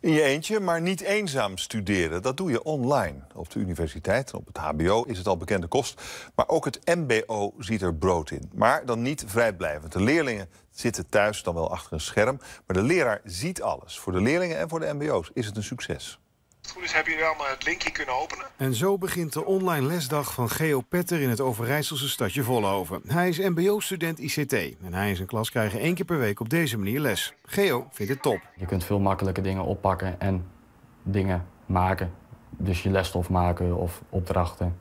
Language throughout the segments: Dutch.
in je eentje, maar niet eenzaam studeren. Dat doe je online. Op de universiteit op het HBO is het al bekende kost. Maar ook het MBO ziet er brood in. Maar dan niet vrijblijvend. De leerlingen zitten thuis dan wel achter een scherm. Maar de leraar ziet alles. Voor de leerlingen en voor de MBO's is het een succes gevoelens hebben jullie allemaal het linkje kunnen openen. En zo begint de online lesdag van Geo Petter in het Overijsselse stadje Vollhoven. Hij is mbo-student ICT en hij en zijn klas krijgen één keer per week op deze manier les. Geo vindt het top. Je kunt veel makkelijker dingen oppakken en dingen maken. Dus je lesstof maken of opdrachten.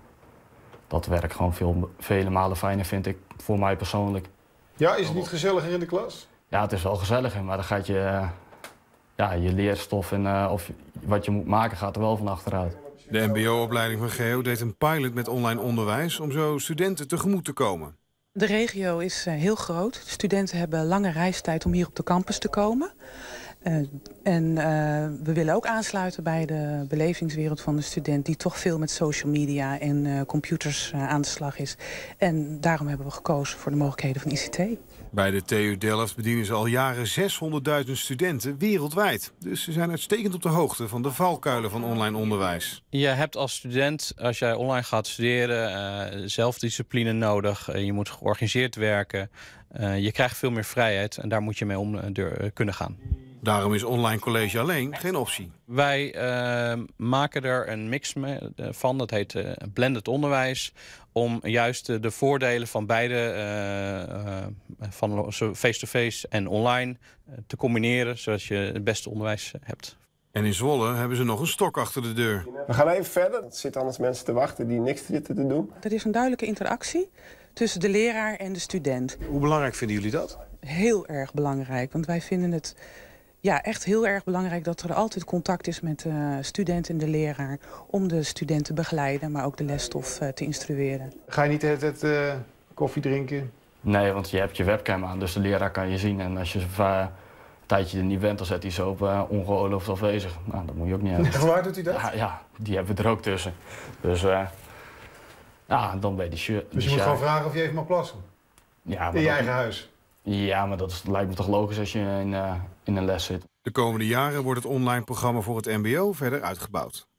Dat werkt gewoon veel, vele malen fijner, vind ik, voor mij persoonlijk. Ja, is het niet gezelliger in de klas? Ja, het is wel gezelliger, maar dan gaat je eh, ja, je leerstof en eh, of wat je moet maken gaat er wel van achteruit. De mbo-opleiding van Geo deed een pilot met online onderwijs om zo studenten tegemoet te komen. De regio is eh, heel groot. studenten hebben lange reistijd om hier op de campus te komen. Eh, en eh, we willen ook aansluiten bij de belevingswereld van de student... die toch veel met social media en eh, computers aan de slag is. En daarom hebben we gekozen voor de mogelijkheden van ICT. Bij de TU Delft bedienen ze al jaren 600.000 studenten wereldwijd. Dus ze zijn uitstekend op de hoogte van de valkuilen van online onderwijs. Je hebt als student, als jij online gaat studeren, zelfdiscipline nodig. je moet georganiseerd werken. je krijgt veel meer vrijheid en daar moet je mee om kunnen gaan. Daarom is online college alleen geen optie. Wij ehm, maken er een mix eh, van, dat heet eh, blended onderwijs, om juist eh, de voordelen van beide, van face-to-face -face en online, te combineren, zodat je het beste onderwijs hebt. En in Zwolle hebben ze nog een stok achter de deur. We gaan even verder. Er zitten anders mensen te wachten die niks zitten te doen. Er is een duidelijke interactie tussen de leraar en de student. Hoe belangrijk vinden jullie dat? Heel erg belangrijk, want wij vinden het ja, echt heel erg belangrijk dat er altijd contact is met de eh, student en de leraar. Om de student te begeleiden, maar ook de lesstof eh, te instrueren. Ga je niet het het eh, koffie drinken? Nee, want je hebt je webcam aan, dus de leraar kan je zien. En als je een tijdje er niet bent, dan zet hij zo op uh, ongeoorloofd afwezig. Nou, dat moet je ook niet hebben. waar doet hij dat? Ja, ja, die hebben we er ook tussen. Dus ja, nou, dan ben je die shirt. Dus je moet gewoon vragen of je even mag plassen? Ja, maar in je eigen huis? Ja, maar dat lijkt me toch logisch als je in, eh, in een les zit. De komende jaren wordt het online programma voor het MBO verder uitgebouwd.